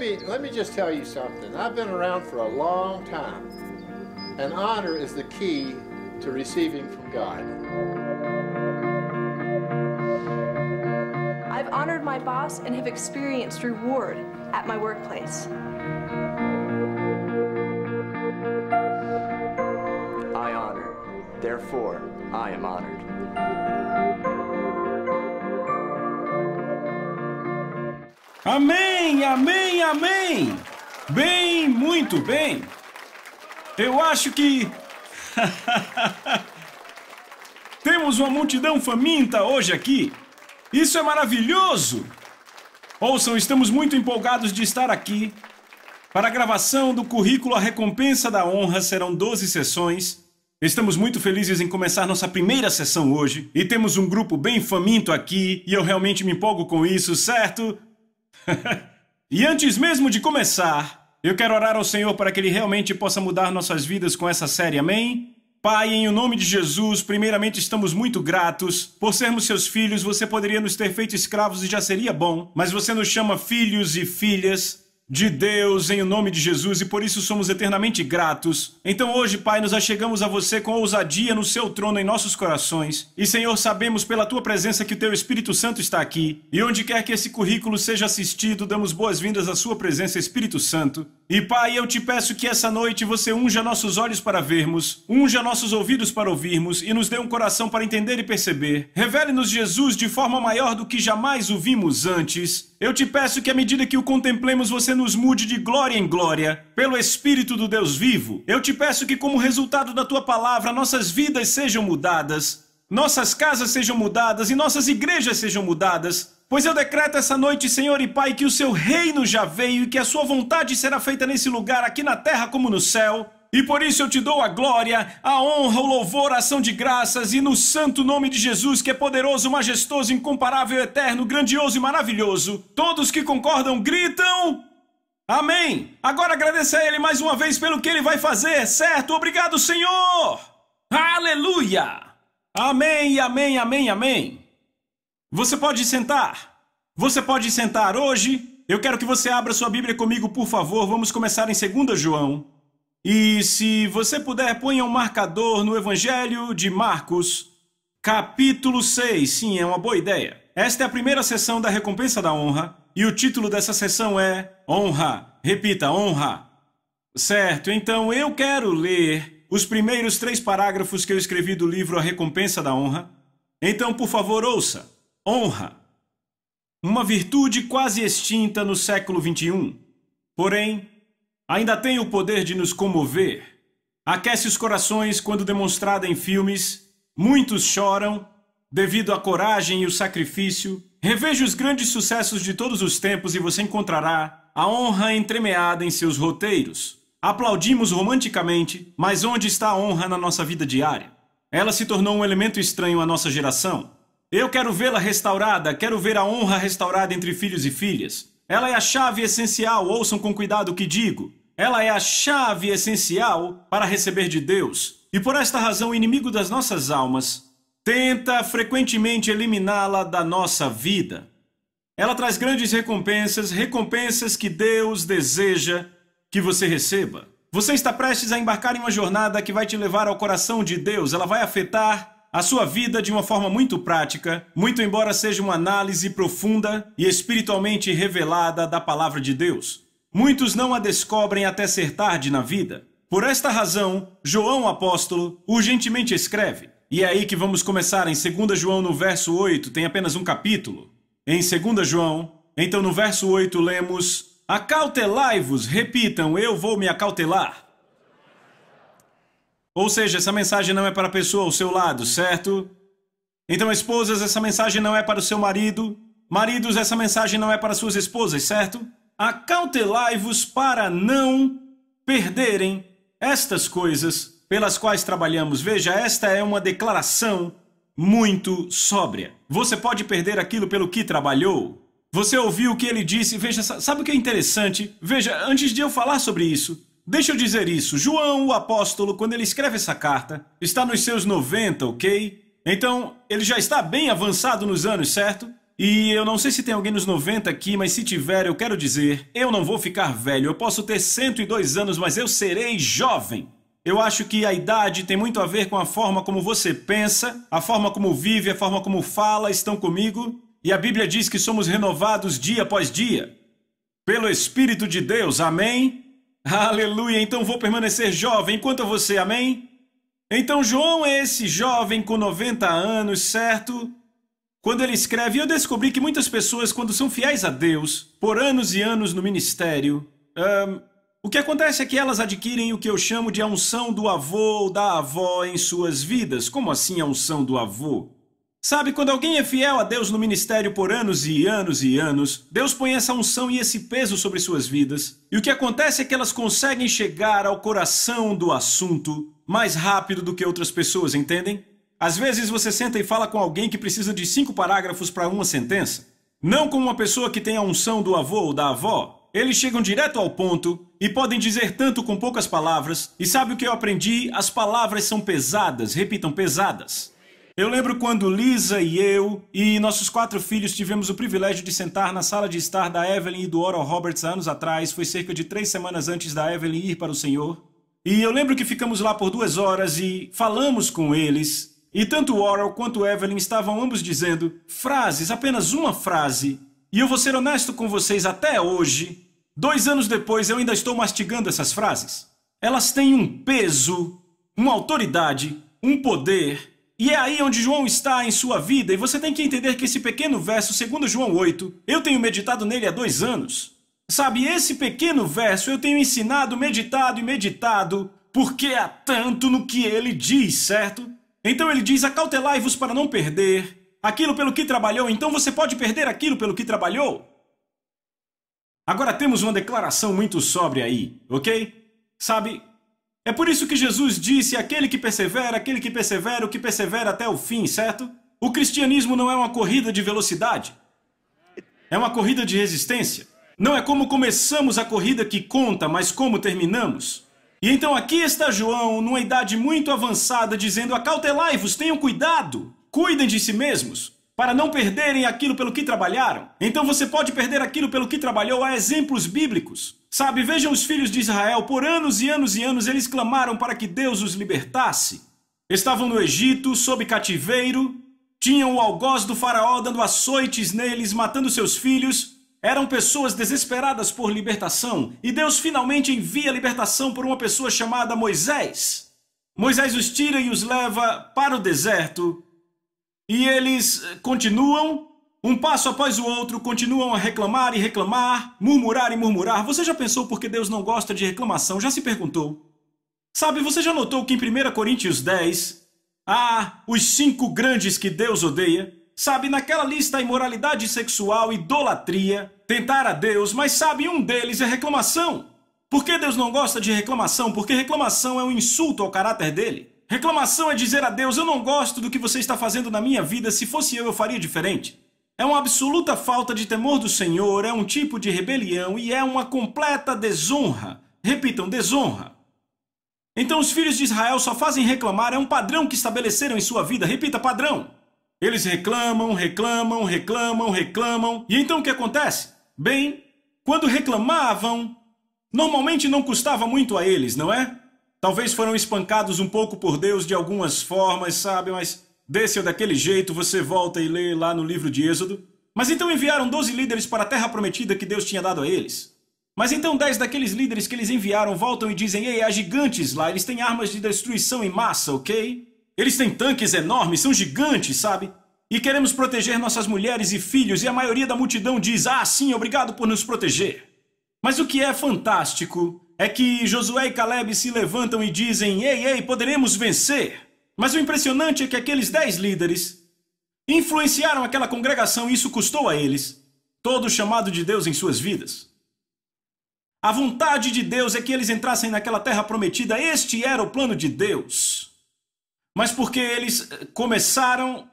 me, let me just tell you something. I've been around for a long time, and honor is the key to receiving from God. I've honored my boss and have experienced reward at my workplace. I honor, therefore I am honored. Amém, amém, amém. Bem, muito bem. Eu acho que. Temos uma multidão faminta hoje aqui. Isso é maravilhoso! Ouçam, estamos muito empolgados de estar aqui. Para a gravação do currículo A Recompensa da Honra serão 12 sessões. Estamos muito felizes em começar nossa primeira sessão hoje e temos um grupo bem faminto aqui e eu realmente me empolgo com isso, certo? e antes mesmo de começar, eu quero orar ao Senhor para que Ele realmente possa mudar nossas vidas com essa série, amém? Pai, em o nome de Jesus, primeiramente estamos muito gratos. Por sermos seus filhos, você poderia nos ter feito escravos e já seria bom, mas você nos chama filhos e filhas de Deus em nome de Jesus e por isso somos eternamente gratos. Então hoje, Pai, nos achegamos a você com ousadia no seu trono em nossos corações. E Senhor, sabemos pela tua presença que o teu Espírito Santo está aqui. E onde quer que esse currículo seja assistido, damos boas-vindas à sua presença, Espírito Santo. E Pai, eu te peço que essa noite você unja nossos olhos para vermos, unja nossos ouvidos para ouvirmos e nos dê um coração para entender e perceber. Revele-nos Jesus de forma maior do que jamais o vimos antes. Eu te peço que à medida que o contemplemos, você nos mude de glória em glória, pelo Espírito do Deus vivo. Eu te peço que, como resultado da tua palavra, nossas vidas sejam mudadas, nossas casas sejam mudadas e nossas igrejas sejam mudadas. Pois eu decreto essa noite, Senhor e Pai, que o seu reino já veio e que a sua vontade será feita nesse lugar, aqui na terra como no céu. E por isso eu te dou a glória, a honra, o louvor, a ação de graças, e no santo nome de Jesus, que é poderoso, majestoso, incomparável, eterno, grandioso e maravilhoso, todos que concordam gritam. Amém! Agora agradeça a Ele mais uma vez pelo que Ele vai fazer, certo? Obrigado, Senhor! Aleluia! Amém, amém, amém, amém! Você pode sentar? Você pode sentar hoje? Eu quero que você abra sua Bíblia comigo, por favor. Vamos começar em 2 João. E se você puder, ponha um marcador no Evangelho de Marcos, capítulo 6. Sim, é uma boa ideia. Esta é a primeira sessão da recompensa da honra. E o título dessa sessão é Honra. Repita, honra. Certo, então eu quero ler os primeiros três parágrafos que eu escrevi do livro A Recompensa da Honra. Então, por favor, ouça. Honra. Uma virtude quase extinta no século XXI. Porém, ainda tem o poder de nos comover. Aquece os corações quando demonstrada em filmes. Muitos choram devido à coragem e o sacrifício Reveja os grandes sucessos de todos os tempos e você encontrará a honra entremeada em seus roteiros. Aplaudimos romanticamente, mas onde está a honra na nossa vida diária? Ela se tornou um elemento estranho à nossa geração. Eu quero vê-la restaurada, quero ver a honra restaurada entre filhos e filhas. Ela é a chave essencial, ouçam com cuidado o que digo. Ela é a chave essencial para receber de Deus. E por esta razão, o inimigo das nossas almas tenta frequentemente eliminá-la da nossa vida. Ela traz grandes recompensas, recompensas que Deus deseja que você receba. Você está prestes a embarcar em uma jornada que vai te levar ao coração de Deus, ela vai afetar a sua vida de uma forma muito prática, muito embora seja uma análise profunda e espiritualmente revelada da palavra de Deus. Muitos não a descobrem até ser tarde na vida. Por esta razão, João apóstolo urgentemente escreve: e é aí que vamos começar em 2 João no verso 8, tem apenas um capítulo. Em 2 João, então no verso 8 lemos: Acautelai-vos, repitam, eu vou me acautelar. Ou seja, essa mensagem não é para a pessoa ao seu lado, certo? Então, esposas, essa mensagem não é para o seu marido. Maridos, essa mensagem não é para suas esposas, certo? Acautelai-vos para não perderem estas coisas pelas quais trabalhamos. Veja, esta é uma declaração muito sóbria. Você pode perder aquilo pelo que trabalhou. Você ouviu o que ele disse? Veja, sabe o que é interessante? Veja, antes de eu falar sobre isso, deixa eu dizer isso. João, o apóstolo, quando ele escreve essa carta, está nos seus 90, ok? Então, ele já está bem avançado nos anos, certo? E eu não sei se tem alguém nos 90 aqui, mas se tiver, eu quero dizer, eu não vou ficar velho. Eu posso ter 102 anos, mas eu serei jovem. Eu acho que a idade tem muito a ver com a forma como você pensa, a forma como vive, a forma como fala, estão comigo. E a Bíblia diz que somos renovados dia após dia. Pelo Espírito de Deus, amém? Aleluia, então vou permanecer jovem quanto a você, amém? Então João é esse jovem com 90 anos, certo? Quando ele escreve, eu descobri que muitas pessoas, quando são fiéis a Deus, por anos e anos no ministério, um, o que acontece é que elas adquirem o que eu chamo de a unção do avô ou da avó em suas vidas. Como assim a unção do avô? Sabe, quando alguém é fiel a Deus no ministério por anos e anos e anos, Deus põe essa unção e esse peso sobre suas vidas. E o que acontece é que elas conseguem chegar ao coração do assunto mais rápido do que outras pessoas, entendem? Às vezes você senta e fala com alguém que precisa de cinco parágrafos para uma sentença. Não com uma pessoa que tem a unção do avô ou da avó, eles chegam direto ao ponto e podem dizer tanto com poucas palavras. E sabe o que eu aprendi? As palavras são pesadas, repitam, pesadas. Eu lembro quando Lisa e eu e nossos quatro filhos tivemos o privilégio de sentar na sala de estar da Evelyn e do Oral Roberts há anos atrás, foi cerca de três semanas antes da Evelyn ir para o Senhor. E eu lembro que ficamos lá por duas horas e falamos com eles. E tanto Oral quanto Evelyn estavam ambos dizendo frases, apenas uma frase, e eu vou ser honesto com vocês até hoje, dois anos depois eu ainda estou mastigando essas frases. Elas têm um peso, uma autoridade, um poder, e é aí onde João está em sua vida, e você tem que entender que esse pequeno verso, segundo João 8, eu tenho meditado nele há dois anos. Sabe, esse pequeno verso eu tenho ensinado, meditado e meditado, porque há tanto no que ele diz, certo? Então ele diz: acautelai-vos para não perder, aquilo pelo que trabalhou, então você pode perder aquilo pelo que trabalhou? Agora temos uma declaração muito sóbria aí, ok? Sabe? É por isso que Jesus disse: aquele que persevera, aquele que persevera, o que persevera até o fim, certo? O cristianismo não é uma corrida de velocidade, é uma corrida de resistência. Não é como começamos a corrida que conta, mas como terminamos. E então aqui está João, numa idade muito avançada, dizendo: acautelai-vos, tenham cuidado cuidem de si mesmos, para não perderem aquilo pelo que trabalharam. Então você pode perder aquilo pelo que trabalhou, há exemplos bíblicos. Sabe, vejam os filhos de Israel, por anos e anos e anos eles clamaram para que Deus os libertasse. Estavam no Egito, sob cativeiro, tinham o algoz do faraó dando açoites neles, matando seus filhos, eram pessoas desesperadas por libertação, e Deus finalmente envia libertação por uma pessoa chamada Moisés. Moisés os tira e os leva para o deserto e eles eh, continuam, um passo após o outro, continuam a reclamar e reclamar, murmurar e murmurar. Você já pensou por que Deus não gosta de reclamação? Já se perguntou? Sabe, você já notou que em 1 Coríntios 10 há os cinco grandes que Deus odeia? Sabe, naquela lista a imoralidade sexual, idolatria, tentar a Deus, mas sabe, um deles é reclamação. Por que Deus não gosta de reclamação? Porque reclamação é um insulto ao caráter dele. Reclamação é dizer a Deus: eu não gosto do que você está fazendo na minha vida, se fosse eu, eu faria diferente. É uma absoluta falta de temor do Senhor, é um tipo de rebelião e é uma completa desonra. Repitam, desonra. Então os filhos de Israel só fazem reclamar, é um padrão que estabeleceram em sua vida. Repita, padrão. Eles reclamam, reclamam, reclamam, reclamam. E então o que acontece? Bem, quando reclamavam, normalmente não custava muito a eles, não é? Talvez foram espancados um pouco por Deus de algumas formas, sabe? Mas desse ou daquele jeito você volta e lê lá no livro de Êxodo. Mas então enviaram doze líderes para a terra prometida que Deus tinha dado a eles. Mas então dez daqueles líderes que eles enviaram voltam e dizem: Ei, há gigantes lá, eles têm armas de destruição em massa, ok? Eles têm tanques enormes, são gigantes, sabe? E queremos proteger nossas mulheres e filhos, e a maioria da multidão diz: Ah, sim, obrigado por nos proteger. Mas o que é fantástico é que Josué e Caleb se levantam e dizem: Ei, ei, poderemos vencer. Mas o impressionante é que aqueles dez líderes influenciaram aquela congregação e isso custou a eles todo o chamado de Deus em suas vidas. A vontade de Deus é que eles entrassem naquela terra prometida, este era o plano de Deus. Mas porque eles eh, começaram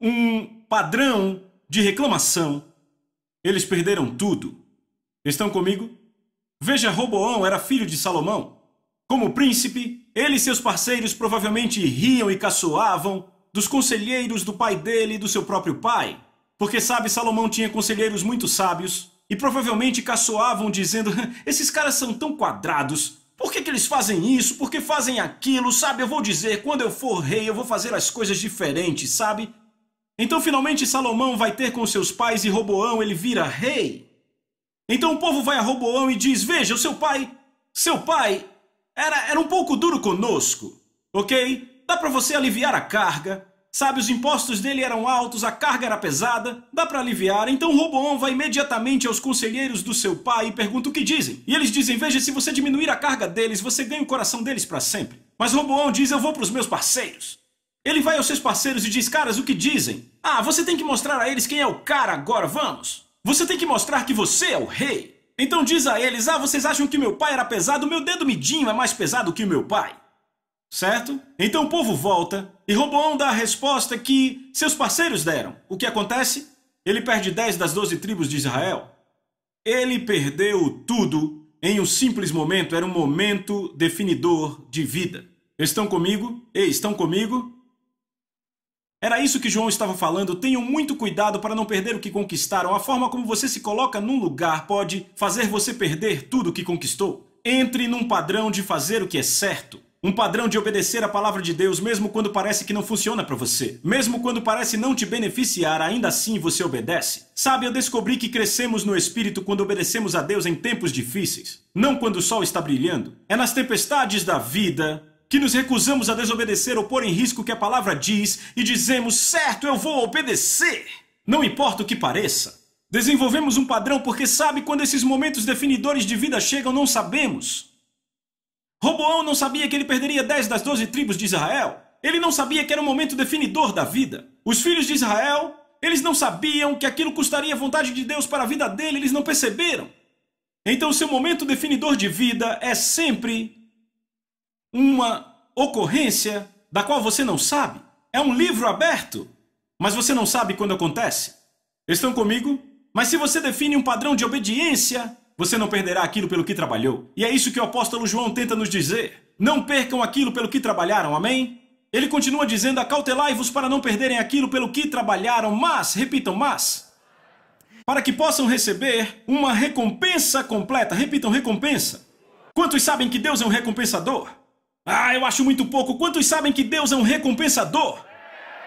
um padrão de reclamação, eles perderam tudo. Estão comigo? Veja, Roboão era filho de Salomão. Como príncipe, ele e seus parceiros provavelmente riam e caçoavam dos conselheiros do pai dele e do seu próprio pai. Porque, sabe, Salomão tinha conselheiros muito sábios e provavelmente caçoavam dizendo: esses caras são tão quadrados. Por que, que eles fazem isso? Por que fazem aquilo? Sabe, eu vou dizer, quando eu for rei, eu vou fazer as coisas diferentes, sabe? Então finalmente Salomão vai ter com seus pais e Roboão ele vira rei. Então o povo vai a Roboão e diz: Veja, o seu pai, seu pai era, era um pouco duro conosco, ok? Dá para você aliviar a carga, sabe? Os impostos dele eram altos, a carga era pesada, dá para aliviar. Então Roboão vai imediatamente aos conselheiros do seu pai e pergunta o que dizem. E eles dizem: Veja, se você diminuir a carga deles, você ganha o coração deles para sempre. Mas Roboão diz: Eu vou para os meus parceiros. Ele vai aos seus parceiros e diz: Caras, o que dizem? Ah, você tem que mostrar a eles quem é o cara agora, vamos! Você tem que mostrar que você é o rei. Então diz a eles: Ah, vocês acham que meu pai era pesado? Meu dedo midinho é mais pesado que o meu pai. Certo? Então o povo volta e Roboão dá a resposta que seus parceiros deram. O que acontece? Ele perde 10 das 12 tribos de Israel. Ele perdeu tudo em um simples momento, era um momento definidor de vida. Estão comigo? Ei, estão comigo? Era isso que João estava falando. Tenham muito cuidado para não perder o que conquistaram. A forma como você se coloca num lugar pode fazer você perder tudo o que conquistou. Entre num padrão de fazer o que é certo. Um padrão de obedecer a palavra de Deus, mesmo quando parece que não funciona para você. Mesmo quando parece não te beneficiar, ainda assim você obedece. Sabe, eu descobri que crescemos no espírito quando obedecemos a Deus em tempos difíceis, não quando o sol está brilhando. É nas tempestades da vida que nos recusamos a desobedecer ou pôr em risco o que a palavra diz e dizemos, certo, eu vou obedecer, não importa o que pareça. Desenvolvemos um padrão porque sabe quando esses momentos definidores de vida chegam, não sabemos. Roboão não sabia que ele perderia 10 das 12 tribos de Israel. Ele não sabia que era o momento definidor da vida. Os filhos de Israel, eles não sabiam que aquilo custaria a vontade de Deus para a vida dele, eles não perceberam. Então, seu momento definidor de vida é sempre uma ocorrência da qual você não sabe. É um livro aberto, mas você não sabe quando acontece. Estão comigo? Mas se você define um padrão de obediência, você não perderá aquilo pelo que trabalhou. E é isso que o apóstolo João tenta nos dizer. Não percam aquilo pelo que trabalharam, amém? Ele continua dizendo: acautelai-vos para não perderem aquilo pelo que trabalharam, mas, repitam, mas, para que possam receber uma recompensa completa. Repitam, recompensa. Quantos sabem que Deus é um recompensador? Ah, eu acho muito pouco. Quantos sabem que Deus é um recompensador?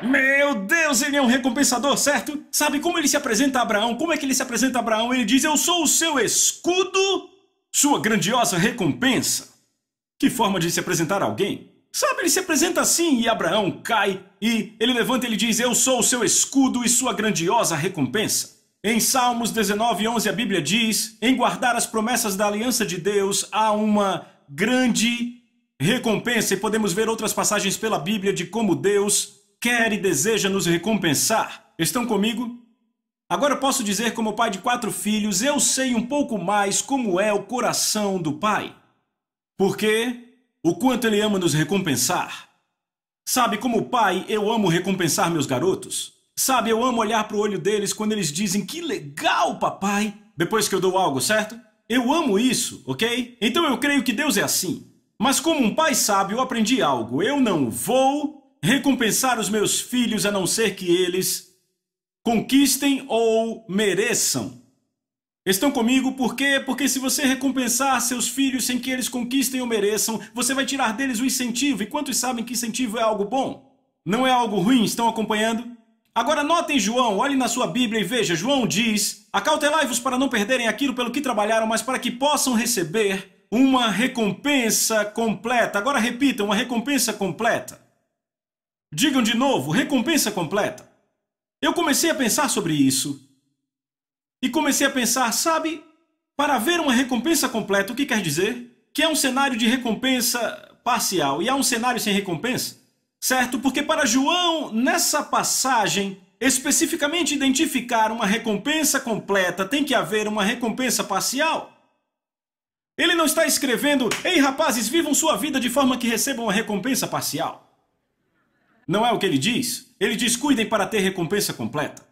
Meu Deus, ele é um recompensador, certo? Sabe como ele se apresenta a Abraão? Como é que ele se apresenta a Abraão? Ele diz: Eu sou o seu escudo, sua grandiosa recompensa. Que forma de se apresentar a alguém? Sabe, ele se apresenta assim e Abraão cai e ele levanta e ele diz: Eu sou o seu escudo e sua grandiosa recompensa. Em Salmos 19, 11, a Bíblia diz: Em guardar as promessas da aliança de Deus há uma grande recompensa e podemos ver outras passagens pela Bíblia de como Deus quer e deseja nos recompensar. Estão comigo? Agora eu posso dizer, como pai de quatro filhos, eu sei um pouco mais como é o coração do pai. Porque o quanto ele ama nos recompensar. Sabe, como pai, eu amo recompensar meus garotos. Sabe, eu amo olhar para o olho deles quando eles dizem que legal, papai, depois que eu dou algo, certo? Eu amo isso, ok? Então eu creio que Deus é assim. Mas como um pai sábio, aprendi algo. Eu não vou recompensar os meus filhos a não ser que eles conquistem ou mereçam. Estão comigo por quê? Porque se você recompensar seus filhos sem que eles conquistem ou mereçam, você vai tirar deles o incentivo. E quantos sabem que incentivo é algo bom? Não é algo ruim? Estão acompanhando? Agora notem João, olhem na sua Bíblia e veja, João diz: Acautelai-vos para não perderem aquilo pelo que trabalharam, mas para que possam receber uma recompensa completa. Agora repita, uma recompensa completa. Digam de novo, recompensa completa. Eu comecei a pensar sobre isso. E comecei a pensar, sabe, para haver uma recompensa completa, o que quer dizer? Que é um cenário de recompensa parcial e há um cenário sem recompensa. Certo? Porque para João, nessa passagem, especificamente identificar uma recompensa completa, tem que haver uma recompensa parcial. Ele não está escrevendo, ei rapazes, vivam sua vida de forma que recebam a recompensa parcial. Não é o que ele diz. Ele diz: cuidem para ter recompensa completa.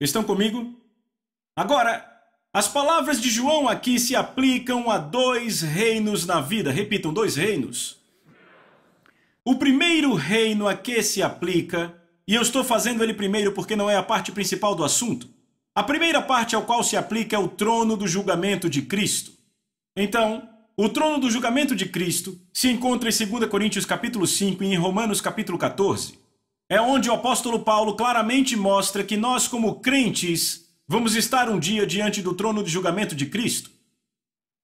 Estão comigo? Agora, as palavras de João aqui se aplicam a dois reinos na vida. Repitam: dois reinos. O primeiro reino a que se aplica, e eu estou fazendo ele primeiro porque não é a parte principal do assunto. A primeira parte ao qual se aplica é o trono do julgamento de Cristo. Então, o trono do julgamento de Cristo se encontra em 2 Coríntios capítulo 5 e em Romanos capítulo 14. É onde o apóstolo Paulo claramente mostra que nós como crentes vamos estar um dia diante do trono de julgamento de Cristo.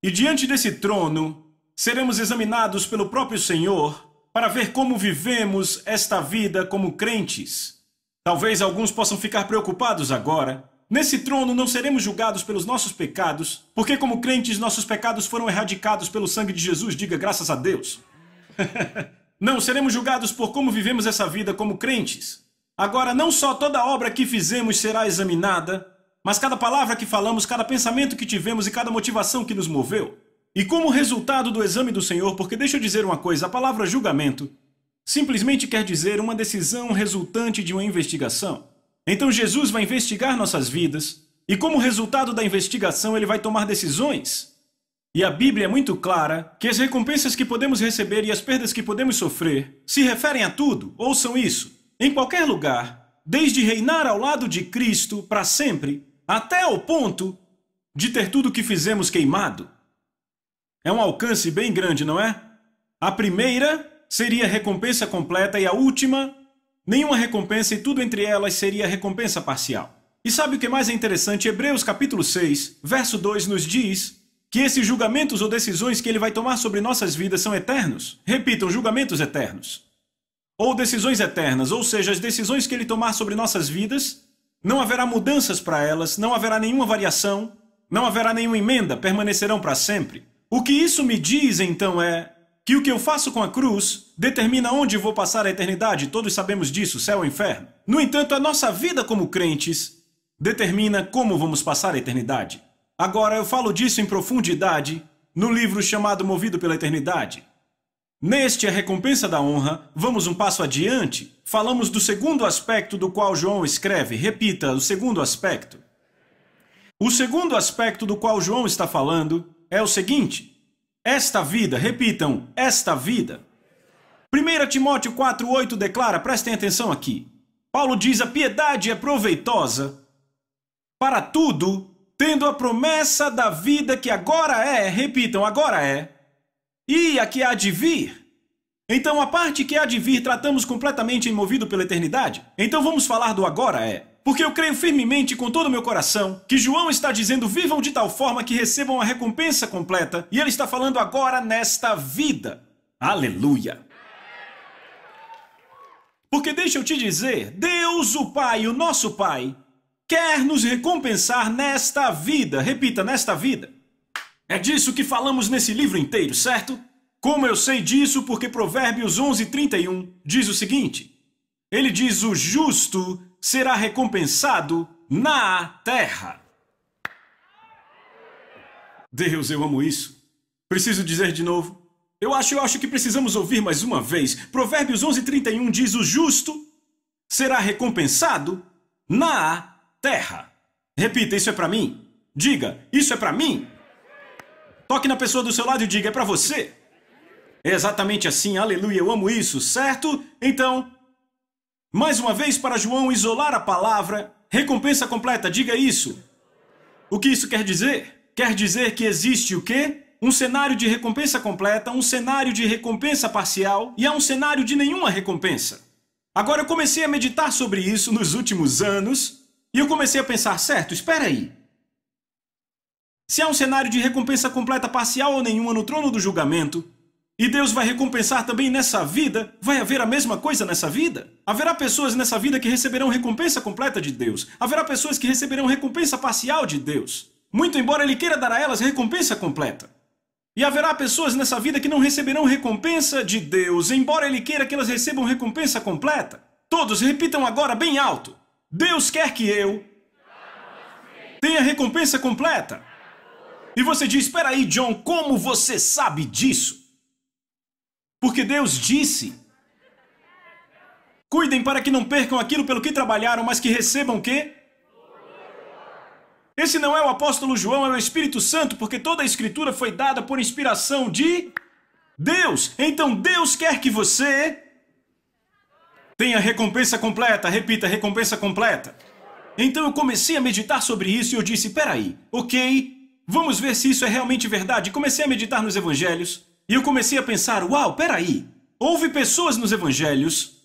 E diante desse trono, seremos examinados pelo próprio Senhor para ver como vivemos esta vida como crentes. Talvez alguns possam ficar preocupados agora, Nesse trono não seremos julgados pelos nossos pecados, porque, como crentes, nossos pecados foram erradicados pelo sangue de Jesus, diga graças a Deus. não seremos julgados por como vivemos essa vida como crentes. Agora, não só toda obra que fizemos será examinada, mas cada palavra que falamos, cada pensamento que tivemos e cada motivação que nos moveu. E como resultado do exame do Senhor, porque deixa eu dizer uma coisa, a palavra julgamento simplesmente quer dizer uma decisão resultante de uma investigação. Então Jesus vai investigar nossas vidas e, como resultado da investigação, ele vai tomar decisões. E a Bíblia é muito clara que as recompensas que podemos receber e as perdas que podemos sofrer se referem a tudo, ouçam isso, em qualquer lugar, desde reinar ao lado de Cristo para sempre, até o ponto de ter tudo que fizemos queimado. É um alcance bem grande, não é? A primeira seria a recompensa completa e a última Nenhuma recompensa e tudo entre elas seria recompensa parcial. E sabe o que mais é interessante? Hebreus capítulo 6, verso 2 nos diz que esses julgamentos ou decisões que ele vai tomar sobre nossas vidas são eternos. Repitam, julgamentos eternos. Ou decisões eternas, ou seja, as decisões que ele tomar sobre nossas vidas, não haverá mudanças para elas, não haverá nenhuma variação, não haverá nenhuma emenda, permanecerão para sempre. O que isso me diz então é que o que eu faço com a cruz determina onde vou passar a eternidade, todos sabemos disso, céu e inferno. No entanto, a nossa vida como crentes determina como vamos passar a eternidade. Agora, eu falo disso em profundidade no livro chamado Movido pela Eternidade. Neste A Recompensa da Honra, vamos um passo adiante. Falamos do segundo aspecto do qual João escreve. Repita, o segundo aspecto. O segundo aspecto do qual João está falando é o seguinte: esta vida, repitam, esta vida. 1 Timóteo 4,8 declara, prestem atenção aqui. Paulo diz: a piedade é proveitosa para tudo, tendo a promessa da vida que agora é, repitam, agora é, e a que há de vir. Então, a parte que há de vir tratamos completamente envolvido pela eternidade. Então, vamos falar do agora é porque eu creio firmemente com todo o meu coração que João está dizendo: vivam de tal forma que recebam a recompensa completa, e ele está falando agora nesta vida. Aleluia! Porque deixa eu te dizer: Deus, o Pai, o nosso Pai, quer nos recompensar nesta vida. Repita, nesta vida. É disso que falamos nesse livro inteiro, certo? Como eu sei disso? Porque Provérbios 31 diz o seguinte: Ele diz: "O justo será recompensado na terra. Deus, eu amo isso. Preciso dizer de novo. Eu acho, eu acho que precisamos ouvir mais uma vez. Provérbios 11:31 diz: "O justo será recompensado na terra." Repita, isso é para mim. Diga, isso é para mim. Toque na pessoa do seu lado e diga, é para você. É exatamente assim, aleluia, eu amo isso, certo? Então, mais uma vez, para João isolar a palavra, recompensa completa, diga isso. O que isso quer dizer? Quer dizer que existe o quê? Um cenário de recompensa completa, um cenário de recompensa parcial e há um cenário de nenhuma recompensa. Agora eu comecei a meditar sobre isso nos últimos anos e eu comecei a pensar, certo, espera aí. Se há um cenário de recompensa completa parcial ou nenhuma no trono do julgamento, e Deus vai recompensar também nessa vida? Vai haver a mesma coisa nessa vida? Haverá pessoas nessa vida que receberão recompensa completa de Deus. Haverá pessoas que receberão recompensa parcial de Deus. Muito embora Ele queira dar a elas recompensa completa. E haverá pessoas nessa vida que não receberão recompensa de Deus, embora Ele queira que elas recebam recompensa completa. Todos repitam agora bem alto: Deus quer que eu tenha recompensa completa. E você diz: espera aí, John, como você sabe disso? Porque Deus disse: Cuidem para que não percam aquilo pelo que trabalharam, mas que recebam o quê? Esse não é o apóstolo João, é o Espírito Santo, porque toda a escritura foi dada por inspiração de Deus. Então Deus quer que você tenha recompensa completa. Repita, recompensa completa. Então eu comecei a meditar sobre isso e eu disse: peraí, ok, vamos ver se isso é realmente verdade. Comecei a meditar nos evangelhos, e eu comecei a pensar: uau, peraí, houve pessoas nos evangelhos.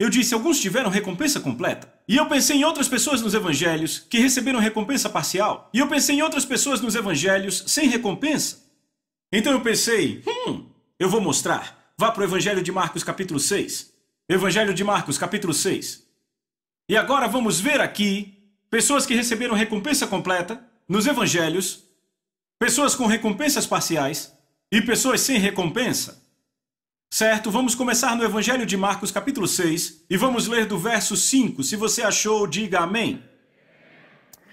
Eu disse: alguns tiveram recompensa completa. E eu pensei em outras pessoas nos evangelhos que receberam recompensa parcial. E eu pensei em outras pessoas nos evangelhos sem recompensa. Então eu pensei: hum, eu vou mostrar. Vá para o Evangelho de Marcos, capítulo 6. Evangelho de Marcos, capítulo 6. E agora vamos ver aqui pessoas que receberam recompensa completa nos evangelhos, pessoas com recompensas parciais e pessoas sem recompensa? Certo, vamos começar no Evangelho de Marcos, capítulo 6, e vamos ler do verso 5. Se você achou, diga amém.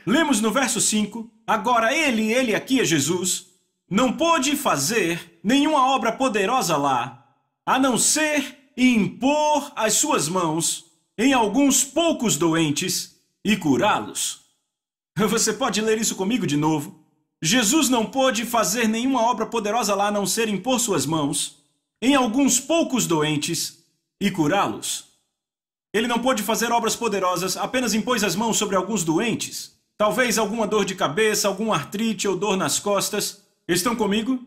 Lemos no verso 5: Agora ele, ele aqui é Jesus, não pôde fazer nenhuma obra poderosa lá, a não ser impor as suas mãos em alguns poucos doentes e curá-los. Você pode ler isso comigo de novo? Jesus não pôde fazer nenhuma obra poderosa lá a não ser impor suas mãos em alguns poucos doentes e curá-los. Ele não pôde fazer obras poderosas, apenas impôs as mãos sobre alguns doentes. Talvez alguma dor de cabeça, alguma artrite ou dor nas costas. Estão comigo?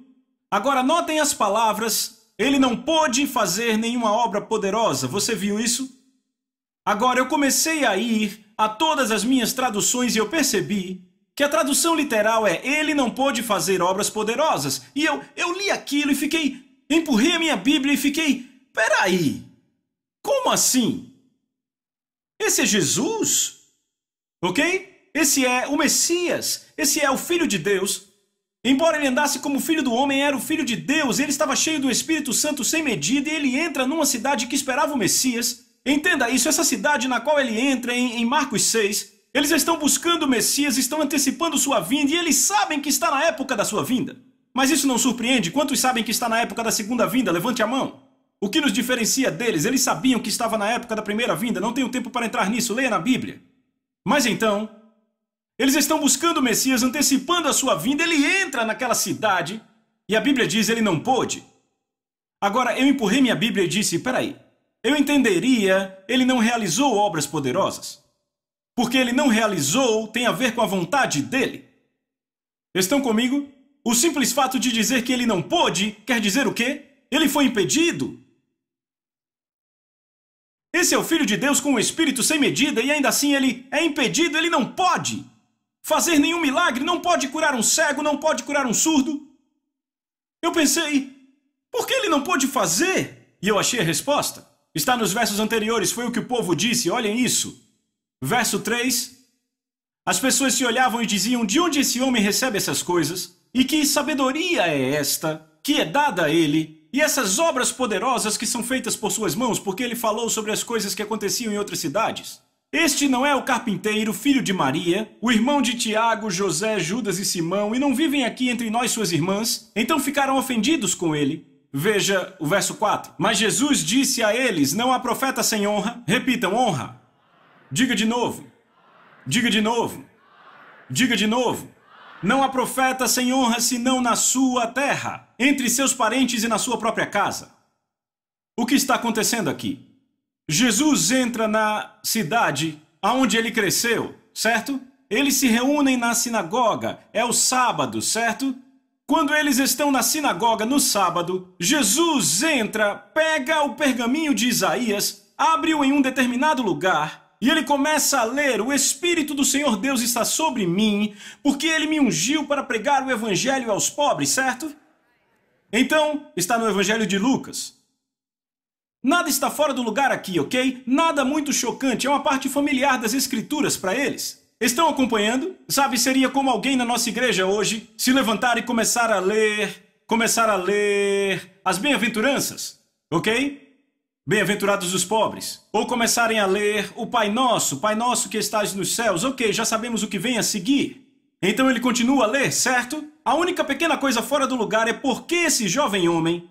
Agora notem as palavras. Ele não pôde fazer nenhuma obra poderosa. Você viu isso? Agora eu comecei a ir a todas as minhas traduções e eu percebi que a tradução literal é ele não pôde fazer obras poderosas. E eu, eu li aquilo e fiquei, empurrei a minha Bíblia e fiquei, peraí, como assim? Esse é Jesus? Ok? Esse é o Messias, esse é o Filho de Deus. Embora ele andasse como filho do homem, era o filho de Deus, ele estava cheio do Espírito Santo sem medida e ele entra numa cidade que esperava o Messias. Entenda isso, essa cidade na qual ele entra em, em Marcos 6, eles estão buscando o Messias, estão antecipando sua vinda e eles sabem que está na época da sua vinda. Mas isso não surpreende. Quantos sabem que está na época da segunda vinda? Levante a mão. O que nos diferencia deles? Eles sabiam que estava na época da primeira vinda. Não tenho tempo para entrar nisso. Leia na Bíblia. Mas então, eles estão buscando o Messias, antecipando a sua vinda. Ele entra naquela cidade e a Bíblia diz ele não pôde. Agora, eu empurrei minha Bíblia e disse: peraí, eu entenderia, ele não realizou obras poderosas porque ele não realizou tem a ver com a vontade dele? Estão comigo? O simples fato de dizer que ele não pôde quer dizer o quê? Ele foi impedido. Esse é o Filho de Deus com o Espírito sem medida e ainda assim ele é impedido, ele não pode fazer nenhum milagre, não pode curar um cego, não pode curar um surdo. Eu pensei, por que ele não pôde fazer? E eu achei a resposta. Está nos versos anteriores, foi o que o povo disse, olhem isso. Verso 3: As pessoas se olhavam e diziam: De onde esse homem recebe essas coisas? E que sabedoria é esta que é dada a ele? E essas obras poderosas que são feitas por suas mãos, porque ele falou sobre as coisas que aconteciam em outras cidades? Este não é o carpinteiro, filho de Maria, o irmão de Tiago, José, Judas e Simão, e não vivem aqui entre nós suas irmãs? Então ficaram ofendidos com ele. Veja o verso 4. Mas Jesus disse a eles: Não há profeta sem honra. Repitam: honra. Diga de novo. Diga de novo. Diga de novo. Não há profeta sem honra senão na sua terra, entre seus parentes e na sua própria casa. O que está acontecendo aqui? Jesus entra na cidade aonde ele cresceu, certo? Eles se reúnem na sinagoga, é o sábado, certo? Quando eles estão na sinagoga no sábado, Jesus entra, pega o pergaminho de Isaías, abre-o em um determinado lugar e ele começa a ler: O Espírito do Senhor Deus está sobre mim, porque ele me ungiu para pregar o Evangelho aos pobres, certo? Então, está no Evangelho de Lucas. Nada está fora do lugar aqui, ok? Nada muito chocante, é uma parte familiar das Escrituras para eles. Estão acompanhando? Sabe, seria como alguém na nossa igreja hoje se levantar e começar a ler, começar a ler as bem-aventuranças, ok? Bem-aventurados os pobres. Ou começarem a ler o Pai Nosso, Pai Nosso que estás nos céus. Ok, já sabemos o que vem a seguir. Então ele continua a ler, certo? A única pequena coisa fora do lugar é por que esse jovem homem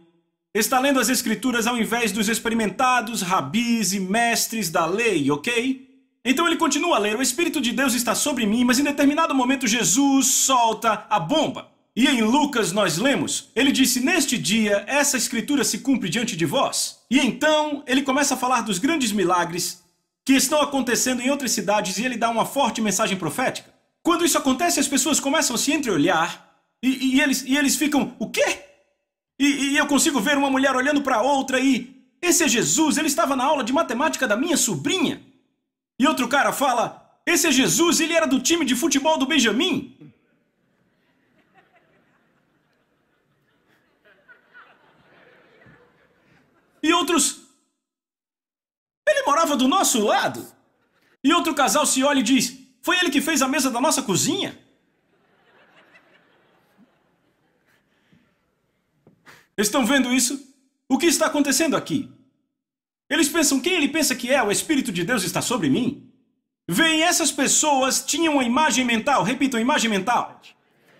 está lendo as Escrituras ao invés dos experimentados rabis e mestres da lei, ok? Então ele continua a ler: O Espírito de Deus está sobre mim, mas em determinado momento Jesus solta a bomba. E em Lucas nós lemos: Ele disse: Neste dia essa Escritura se cumpre diante de vós. E então ele começa a falar dos grandes milagres que estão acontecendo em outras cidades e ele dá uma forte mensagem profética. Quando isso acontece, as pessoas começam a se entreolhar e, e eles, e eles ficam, o quê? E, e eu consigo ver uma mulher olhando para outra e. Esse é Jesus, ele estava na aula de matemática da minha sobrinha. E outro cara fala: Esse é Jesus, ele era do time de futebol do Benjamin. E outros. Ele morava do nosso lado! E outro casal se olha e diz: Foi ele que fez a mesa da nossa cozinha? Estão vendo isso? O que está acontecendo aqui? Eles pensam quem ele pensa que é, o Espírito de Deus está sobre mim? Vem, essas pessoas tinham a imagem mental, repitam, imagem mental,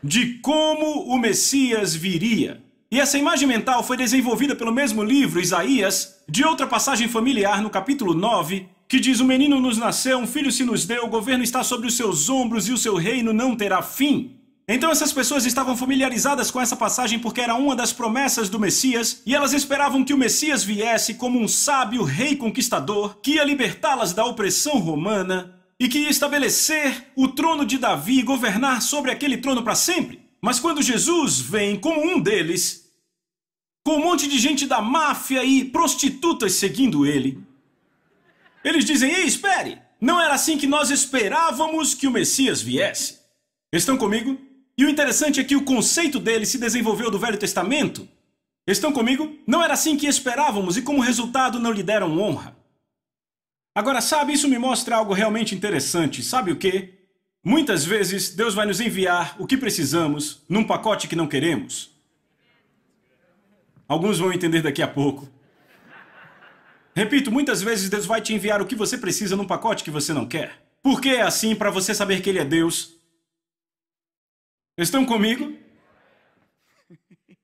de como o Messias viria. E essa imagem mental foi desenvolvida pelo mesmo livro, Isaías, de outra passagem familiar no capítulo 9, que diz: O menino nos nasceu, um filho se nos deu, o governo está sobre os seus ombros e o seu reino não terá fim. Então essas pessoas estavam familiarizadas com essa passagem porque era uma das promessas do Messias, e elas esperavam que o Messias viesse como um sábio rei conquistador que ia libertá-las da opressão romana e que ia estabelecer o trono de Davi e governar sobre aquele trono para sempre. Mas quando Jesus vem como um deles, com um monte de gente da máfia e prostitutas seguindo ele. Eles dizem: Ei, espere! Não era assim que nós esperávamos que o Messias viesse. Estão comigo? E o interessante é que o conceito dele se desenvolveu do Velho Testamento. Estão comigo? Não era assim que esperávamos e, como resultado, não lhe deram honra. Agora, sabe, isso me mostra algo realmente interessante. Sabe o que? Muitas vezes Deus vai nos enviar o que precisamos num pacote que não queremos. Alguns vão entender daqui a pouco. Repito, muitas vezes Deus vai te enviar o que você precisa num pacote que você não quer. Por que é assim para você saber que Ele é Deus? Estão comigo?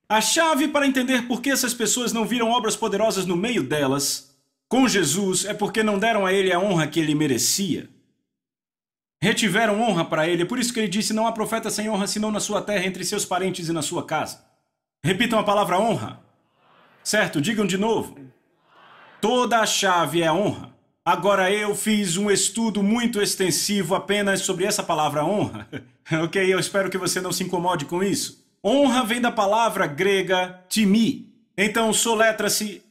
A chave para entender por que essas pessoas não viram obras poderosas no meio delas, com Jesus, é porque não deram a Ele a honra que Ele merecia. Retiveram honra para Ele, é por isso que Ele disse: Não há profeta sem honra senão na sua terra, entre seus parentes e na sua casa. Repitam a palavra honra. Certo? Digam de novo. Toda a chave é honra. Agora eu fiz um estudo muito extensivo apenas sobre essa palavra honra. ok, eu espero que você não se incomode com isso. Honra vem da palavra grega timi. Então soletra-se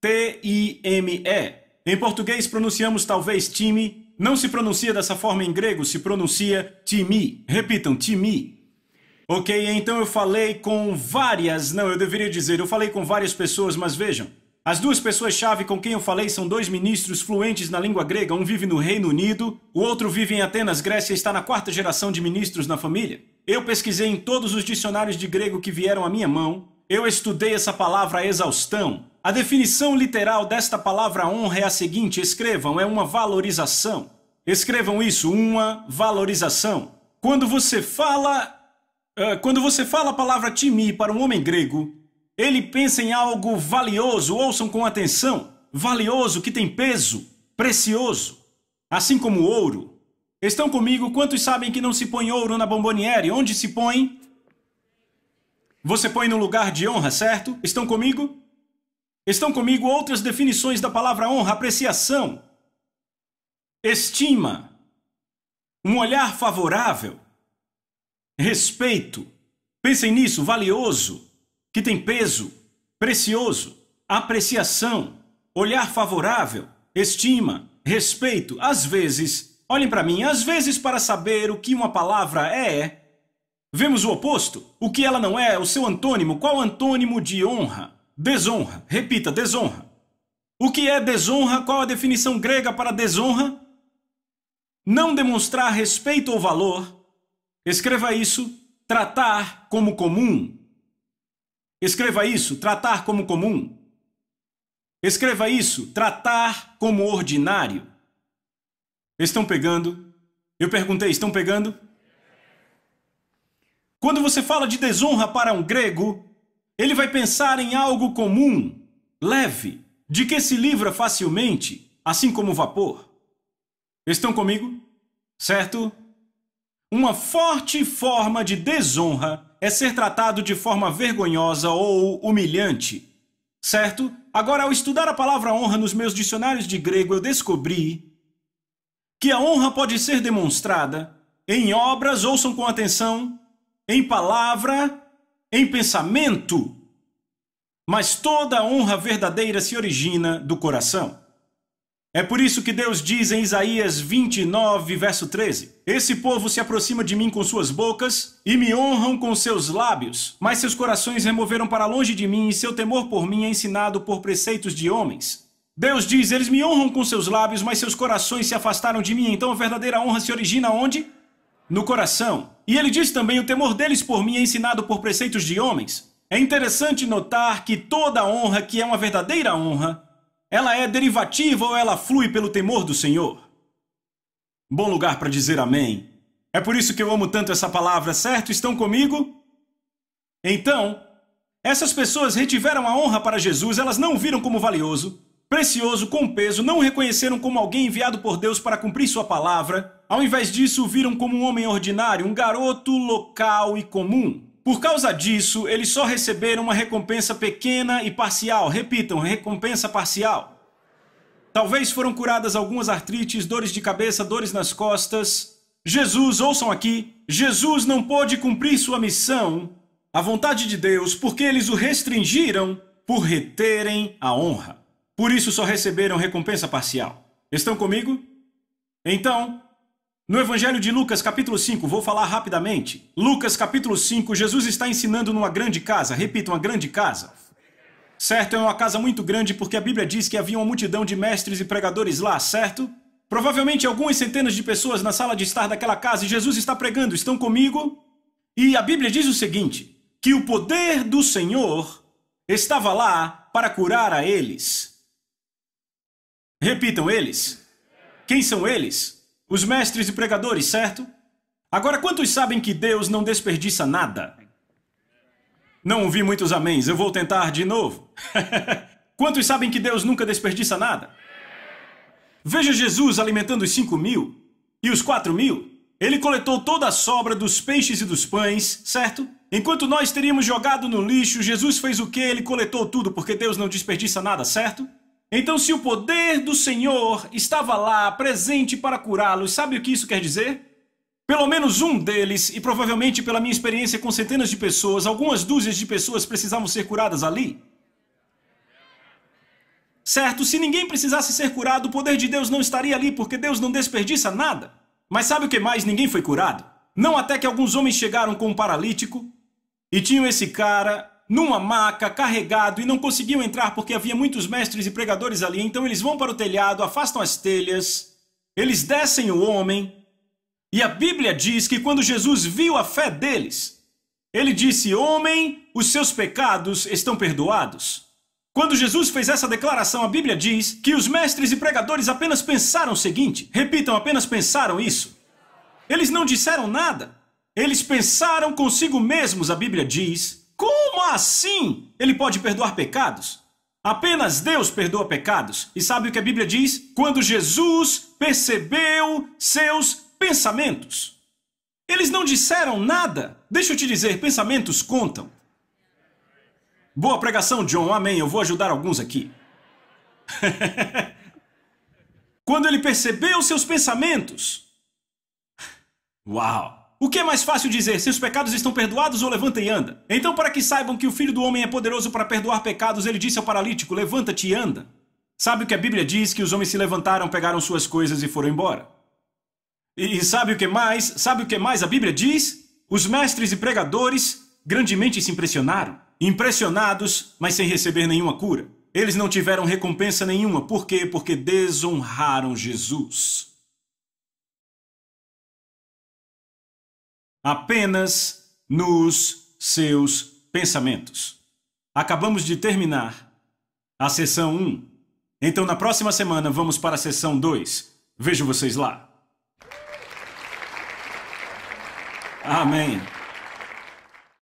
T-I-M-E. Em português pronunciamos talvez time. Não se pronuncia dessa forma em grego, se pronuncia timi. Repitam, timi. Ok, então eu falei com várias, não, eu deveria dizer, eu falei com várias pessoas, mas vejam. As duas pessoas-chave com quem eu falei são dois ministros fluentes na língua grega, um vive no Reino Unido, o outro vive em Atenas, Grécia, e está na quarta geração de ministros na família. Eu pesquisei em todos os dicionários de grego que vieram à minha mão, eu estudei essa palavra exaustão. A definição literal desta palavra honra é a seguinte: escrevam, é uma valorização. Escrevam isso, uma valorização. Quando você fala, ah, quando você fala a palavra timi para um homem grego, ele pensa em algo valioso, ouçam com atenção, valioso, que tem peso, precioso, assim como ouro. Estão comigo? Quantos sabem que não se põe ouro na bomboniere? Onde se põe? Você põe no lugar de honra, certo? Estão comigo? Estão comigo outras definições da palavra honra, apreciação, estima, um olhar favorável, respeito. Pensem nisso, valioso, que tem peso, precioso, apreciação, olhar favorável, estima, respeito. Às vezes, olhem para mim, às vezes para saber o que uma palavra é, vemos o oposto, o que ela não é, o seu antônimo. Qual antônimo de honra? Desonra. Repita, desonra. O que é desonra? Qual a definição grega para desonra? Não demonstrar respeito ou valor, Escreva isso, tratar como comum. Escreva isso, tratar como comum. Escreva isso, tratar como ordinário. Estão pegando? Eu perguntei, estão pegando? Quando você fala de desonra para um grego, ele vai pensar em algo comum, leve, de que se livra facilmente, assim como o vapor. Estão comigo? Certo? Uma forte forma de desonra é ser tratado de forma vergonhosa ou humilhante. Certo? Agora, ao estudar a palavra honra nos meus dicionários de grego, eu descobri que a honra pode ser demonstrada em obras, ouçam com atenção, em palavra, em pensamento. Mas toda honra verdadeira se origina do coração. É por isso que Deus diz em Isaías 29, verso 13: Esse povo se aproxima de mim com suas bocas e me honram com seus lábios, mas seus corações removeram para longe de mim e seu temor por mim é ensinado por preceitos de homens. Deus diz: Eles me honram com seus lábios, mas seus corações se afastaram de mim. Então a verdadeira honra se origina onde? No coração. E ele diz também: O temor deles por mim é ensinado por preceitos de homens. É interessante notar que toda honra que é uma verdadeira honra ela é derivativa ou ela flui pelo temor do Senhor? Bom lugar para dizer amém. É por isso que eu amo tanto essa palavra, certo? Estão comigo? Então, essas pessoas retiveram a honra para Jesus, elas não o viram como valioso, precioso, com peso, não o reconheceram como alguém enviado por Deus para cumprir sua palavra, ao invés disso, o viram como um homem ordinário, um garoto local e comum. Por causa disso, eles só receberam uma recompensa pequena e parcial. Repitam, recompensa parcial. Talvez foram curadas algumas artrites, dores de cabeça, dores nas costas. Jesus, ouçam aqui, Jesus não pôde cumprir sua missão, a vontade de Deus, porque eles o restringiram por reterem a honra. Por isso só receberam recompensa parcial. Estão comigo? Então, no Evangelho de Lucas, capítulo 5, vou falar rapidamente. Lucas, capítulo 5, Jesus está ensinando numa grande casa, Repitam, uma grande casa. Certo, é uma casa muito grande porque a Bíblia diz que havia uma multidão de mestres e pregadores lá, certo? Provavelmente algumas centenas de pessoas na sala de estar daquela casa e Jesus está pregando, estão comigo? E a Bíblia diz o seguinte: que o poder do Senhor estava lá para curar a eles. Repitam, eles. Quem são eles? os mestres e pregadores, certo? Agora, quantos sabem que Deus não desperdiça nada? Não ouvi muitos améns, eu vou tentar de novo. quantos sabem que Deus nunca desperdiça nada? Veja Jesus alimentando os cinco mil e os quatro mil. Ele coletou toda a sobra dos peixes e dos pães, certo? Enquanto nós teríamos jogado no lixo, Jesus fez o que? Ele coletou tudo, porque Deus não desperdiça nada, certo? Então, se o poder do Senhor estava lá, presente para curá-los, sabe o que isso quer dizer? Pelo menos um deles, e provavelmente pela minha experiência com centenas de pessoas, algumas dúzias de pessoas precisavam ser curadas ali. Certo, se ninguém precisasse ser curado, o poder de Deus não estaria ali, porque Deus não desperdiça nada. Mas sabe o que mais? Ninguém foi curado. Não até que alguns homens chegaram com um paralítico e tinham esse cara numa maca, carregado, e não conseguiam entrar porque havia muitos mestres e pregadores ali. Então eles vão para o telhado, afastam as telhas, eles descem o homem. E a Bíblia diz que quando Jesus viu a fé deles, ele disse: Homem, os seus pecados estão perdoados. Quando Jesus fez essa declaração, a Bíblia diz que os mestres e pregadores apenas pensaram o seguinte: repitam, apenas pensaram isso. Eles não disseram nada. Eles pensaram consigo mesmos, a Bíblia diz, como assim ele pode perdoar pecados? Apenas Deus perdoa pecados. E sabe o que a Bíblia diz? Quando Jesus percebeu seus pensamentos. Eles não disseram nada. Deixa eu te dizer, pensamentos contam. Boa pregação, John. Amém. Eu vou ajudar alguns aqui. Quando ele percebeu seus pensamentos. Uau! O que é mais fácil dizer, seus pecados estão perdoados ou levanta e anda? Então, para que saibam que o Filho do Homem é poderoso para perdoar pecados, ele disse ao paralítico: levanta-te e anda. Sabe o que a Bíblia diz? Que os homens se levantaram, pegaram suas coisas e foram embora. E, e sabe o que mais? Sabe o que mais a Bíblia diz? Os mestres e pregadores grandemente se impressionaram, impressionados, mas sem receber nenhuma cura. Eles não tiveram recompensa nenhuma. Por quê? Porque desonraram Jesus. apenas nos seus pensamentos. Acabamos de terminar a sessão 1. Então, na próxima semana, vamos para a sessão 2. Vejo vocês lá. Amém.